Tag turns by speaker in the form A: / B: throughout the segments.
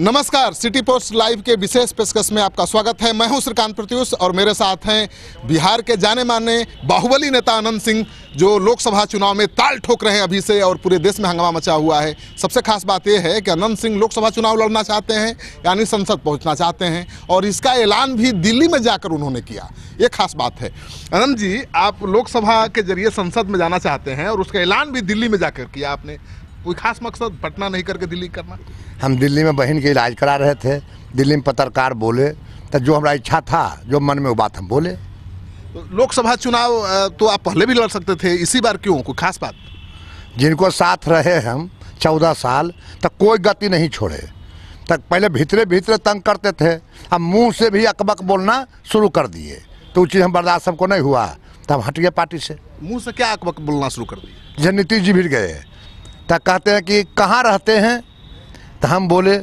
A: नमस्कार city post live के विशेष पेशकश में आपका स्वागत है मैं हूं श्रीकांत प्रत्युष और मेरे साथ हैं बिहार के जाने माने बाहुबली नेता आनंद सिंह जो लोकसभा चुनाव में ताल ठोक रहे हैं अभी से और पूरे देश में हंगामा मचा हुआ है सबसे खास बात यह है कि आनंद सिंह लोकसभा चुनाव लड़ना चाहते हैं यानी संसद पहुँचना चाहते हैं और इसका ऐलान भी दिल्ली में जाकर उन्होंने किया ये खास बात है आनंद जी आप लोकसभा के जरिए संसद में जाना चाहते हैं और उसका ऐलान भी दिल्ली में जाकर किया आपने कोई खास मकसद पटना नहीं करके दिल्ली करना
B: हम दिल्ली में बहन के इलाज करा रहे थे दिल्ली में पत्रकार बोले तो जो हमारा इच्छा था जो मन में वो बात हम बोले तो लोकसभा चुनाव तो आप पहले भी लड़ सकते थे इसी बार क्यों कोई खास बात जिनको साथ रहे हम चौदह साल तक कोई गति नहीं छोड़े तक पहले भीतरे भीतरे तंग करते थे अब मुंह से भी अकबक बोलना शुरू कर दिए तो चीज़ हम बर्दाश्त हमको नहीं हुआ तो हम हट गए पार्टी से मुंह से क्या अकबक बोलना शुरू कर दिए जैसे नीतीश जी भिड़ गए तो कहते हैं कि कहाँ रहते हैं तो हम बोले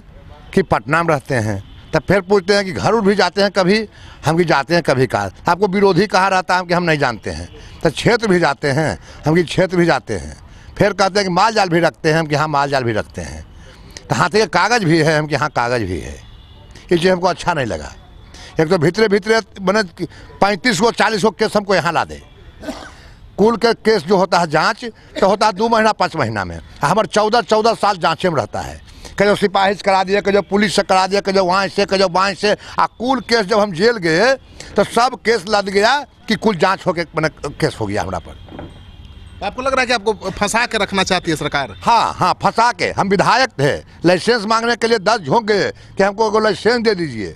B: कि पटना में रहते हैं तब फिर पूछते हैं कि घर उठ भी जाते हैं कभी हम भी जाते हैं कभी कहा आपको विरोधी कहाँ रहता है हम कि हम नहीं जानते हैं तो क्षेत्र भी जाते हैं हम कि क्षेत्र भी जाते हैं फिर कहते हैं कि माल जाल भी रखते हैं हम कि हाँ माल जाल भी रखते हैं तो हाथ के कागज़ भी है हम कि हाँ कागज़ भी है ये चीज़ हमको अच्छा नहीं लगा एक तो भीतरे भीतरे मैंने पैंतीस को चालीस को केस हमको यहाँ ला दे कुल के केस जो होता है जांच तो होता है दो महीना पाँच महीना में हमारे चौदह चौदह साल जाँचे में रहता है कहो सिपाही से करा दिए कहो पुलिस से करा दिए कहो वहाँ से कहो वहाँ से आ कुल केस जब हम जेल गए तो सब केस लद गया कि कुल जांच होके मैंने केस हो गया हमारा पर तो आपको लग रहा है कि आपको फंसा के रखना चाहती है सरकार हाँ हाँ फंसा के हम विधायक थे लाइसेंस मांगने के लिए दर्ज झोंक गए कि हमको लाइसेंस दे दीजिए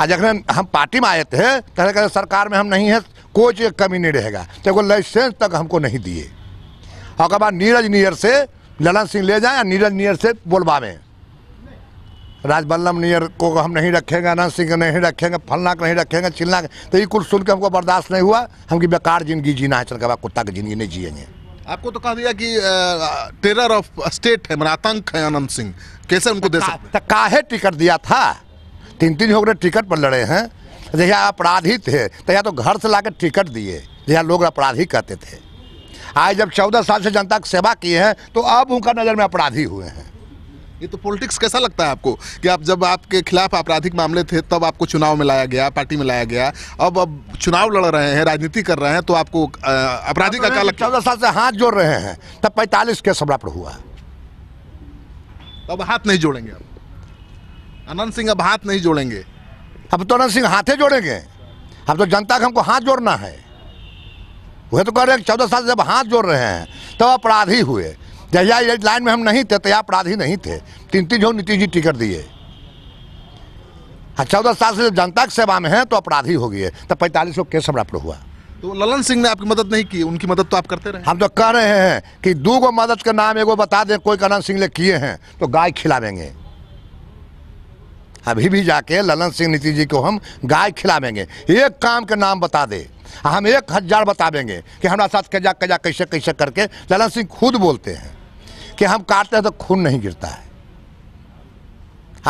B: आज जखने हम पार्टी में आए थे तो कह रहे सरकार में हम नहीं हैं कोई एक कमी नहीं रहेगा देखो लाइसेंस तक हमको नहीं दिए और बाद नीरज नियर से ललन सिंह ले जाए या नीरज नियर से बोलवावें राजबल्लम नियर को हम नहीं रखेंगे अनंत सिंह नहीं रखेंगे फलना को नहीं रखेंगे चिल्ला तो ये कुछ सुन के हमको बर्दाश्त नहीं हुआ हमकी बेकार जिंदगी जीना है चल के कुत्ता की जिंदगी नहीं जियेंगे
A: आपको तो कहा दिया कि
B: टेरर ऑफ स्टेट है मैंने आतंक है अनंत सिंह कैसे उनको दे सकते काहे टिकट दिया था तीन तीन हो टिकट पर लड़े हैं जैसे अपराधी थे तैयार तो घर से लाकर टिकट दिए जैसे लोग अपराधी कहते थे आज जब चौदह साल से जनता की सेवा किए हैं तो अब उनका नज़र में अपराधी हुए हैं ये तो पॉलिटिक्स कैसा लगता है आपको कि आप जब
A: आपके खिलाफ आपराधिक मामले थे तब आपको चुनाव में लाया गया पार्टी में लाया गया अब अब चुनाव लड़
B: रहे हैं राजनीति कर रहे हैं तो आपको अपराधी का क्या लगता है चौदह साल से हाथ जोड़ रहे हैं तब पैंतालीस केस हमरा पर हुआ अब हाथ नहीं जोड़ेंगे आप अनंत सिंह अब हाथ नहीं जोड़ेंगे अब तो अनंत सिंह हाथे जोड़ेंगे अब तो जनता का हमको हाथ जोड़ना है वह तो कह रहे हैं चौदह साल जब हाथ जोड़ रहे हैं तब तो अपराधी हुए जहिया लाइन में हम नहीं थे तया अपराधी नहीं थे तीन तीन जो नीतीश जी टिकट दिए हाँ, चौदह साल से जब जनता की सेवा में है तो अपराधी हो गए तब पैंतालीस लोग केस हमारा हुआ तो ललन सिंह ने आपकी मदद नहीं की उनकी मदद तो आप करते रहे हम तो कह रहे हैं कि दो गो मदद का नाम एगो बता दें कोई अनंत सिंह ने किए हैं तो गाय खिलावेंगे अभी भी जाके ललन सिंह नीति जी को हम गाय खिलावेंगे एक काम के नाम बता दे हम एक हज़ार बतावेंगे कि हमारा साथ कजा कजा कैसे कैसे करके ललन सिंह खुद बोलते हैं कि हम काटते हैं तो खून नहीं गिरता है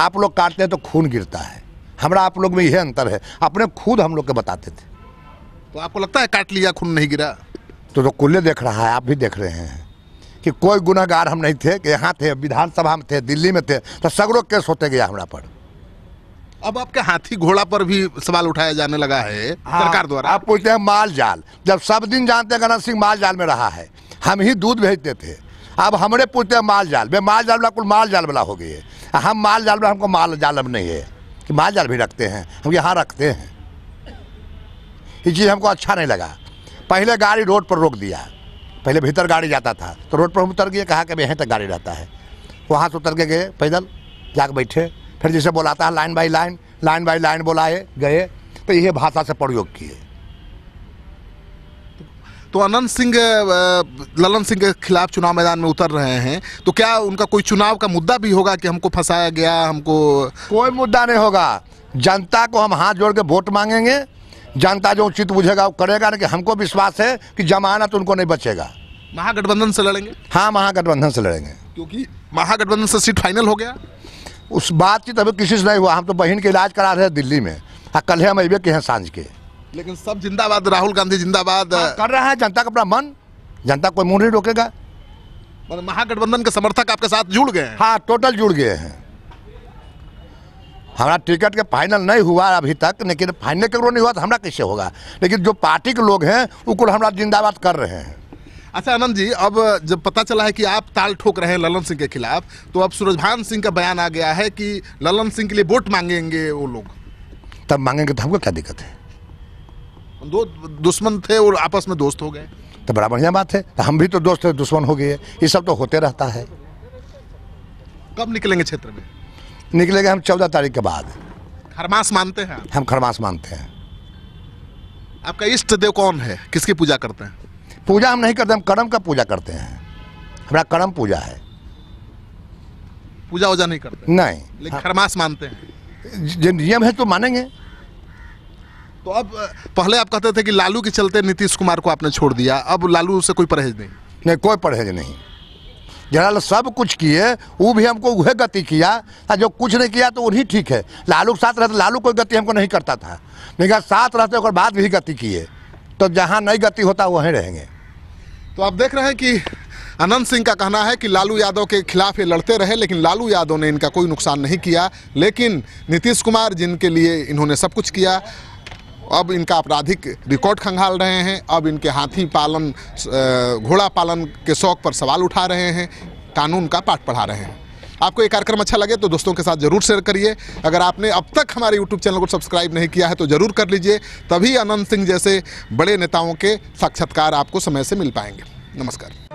B: आप लोग काटते हैं तो खून गिरता है हमारा आप लोग में यह अंतर है अपने खुद हम लोग के बताते थे तो आपको लगता है काट लिया खून नहीं गिरा तो तो कुल्ले देख रहा है आप भी देख रहे हैं कि कोई गुनागार हम नहीं थे कि यहाँ थे विधानसभा में थे दिल्ली में थे तो सगड़ों केस होते गया हमारा पर अब आपके हाथी घोड़ा पर भी सवाल उठाया जाने लगा है हाँ, सरकार द्वारा आप पूछते हैं माल जाल जब सब दिन जानते हैं गणेश सिंह माल जाल में रहा है हम ही दूध भेजते थे अब हमने पूछते हैं माल जाल भाई माल जाल वाला कुल माल जाल वाला हो गई है हाँ, हम माल जाल वाला हमको माल जाल अब नहीं है कि माल जाल भी रखते हैं हम यहाँ रखते हैं ये चीज़ हमको अच्छा नहीं लगा पहले गाड़ी रोड पर रोक दिया पहले भीतर गाड़ी जाता था तो रोड पर हम उतर गए कहा कि अब यहीं तक गाड़ी रहता है वहाँ से उतर के गए पैदल जाके बैठे फिर जैसे बोलाता है line by line line by line बोलाए गए तो यह भाषा से प्रयोग किए
A: तो अनंत सिंह ललन सिंह के खिलाफ चुनाव मैदान में
B: उतर रहे हैं तो क्या उनका कोई चुनाव का मुद्दा भी होगा कि हमको फंसाया गया हमको कोई मुद्दा नहीं होगा जनता को हम हाथ जोड़ के वोट मांगेंगे जनता जो उचित बुझेगा वो करेगा कि हमको विश्वास है कि जमानत उनको नहीं बचेगा
A: महागठबंधन से लड़ेंगे
B: हाँ महागठबंधन से लड़ेंगे क्योंकि महागठबंधन से सीट फाइनल हो गया उस बातचीत अभी किसी से नहीं हुआ हम तो बहन के इलाज करा रहे हैं दिल्ली में आ हाँ, कल हम अबे के हैं सांझ के लेकिन सब जिंदाबाद राहुल गांधी जिंदाबाद हाँ, कर रहे हैं जनता का अपना मन जनता कोई मुंह नहीं रोकेगा महागठबंधन के समर्थक आपके साथ जुड़ गए हाँ टोटल जुड़ गए हैं हमारा टिकट के फाइनल नहीं हुआ अभी तक लेकिन फाइनल करो नहीं हुआ तो हमारा कैसे होगा लेकिन जो पार्टी के लोग हैं वो कुल हमारा जिंदाबाद कर रहे हैं अच्छा आनंद जी अब जब पता चला है कि
A: आप ताल ठोक रहे हैं ललन सिंह के खिलाफ तो अब सूरजभान सिंह का बयान आ गया है कि ललन सिंह के लिए वोट मांगेंगे वो लोग
B: तब मांगेंगे तो हमको क्या दिक्कत है दो दुश्मन थे और आपस में दोस्त हो गए तो बड़ा बढ़िया बात है हम भी तो दोस्त दुश्मन हो गए ये सब तो होते रहता है
A: कब निकलेंगे क्षेत्र में
B: निकलेंगे हम चौदह तारीख के बाद खरमास मानते हैं हम खरमास मानते हैं आपका इष्ट देव कौन है किसकी पूजा करते हैं पूजा हम नहीं करते हम कर्म का पूजा करते हैं हमारा कर्म पूजा है
A: पूजा वूजा नहीं करते नहीं लेकिन खरमास मानते हैं जो नियम है तो मानेंगे तो अब पहले आप कहते थे कि लालू के चलते नीतीश कुमार को आपने छोड़ दिया अब लालू से कोई परहेज नहीं नहीं कोई परहेज नहीं
B: जनरल सब कुछ किए वो भी हमको वह गति किया था हाँ, जो कुछ नहीं किया तो उन्हीं ठीक है लालू के साथ रहते लालू कोई गति हमको नहीं करता था लेकिन साथ रहते और बाद भी गति किए तो जहाँ नई गति होता वहीं रहेंगे तो आप देख रहे हैं कि अनंत सिंह का
A: कहना है कि लालू यादव के खिलाफ ये लड़ते रहे लेकिन लालू यादव ने इनका कोई नुकसान नहीं किया लेकिन नीतीश कुमार जिनके लिए इन्होंने सब कुछ किया अब इनका आपराधिक रिकॉर्ड खंगाल रहे हैं अब इनके हाथी पालन घोड़ा पालन के शौक पर सवाल उठा रहे हैं कानून का पाठ पढ़ा रहे हैं आपको ये कार्यक्रम अच्छा लगे तो दोस्तों के साथ जरूर शेयर करिए अगर आपने अब तक हमारे यूट्यूब चैनल को सब्सक्राइब नहीं किया है तो जरूर कर लीजिए तभी अनंत सिंह जैसे बड़े नेताओं के साक्षात्कार आपको समय से मिल पाएंगे नमस्कार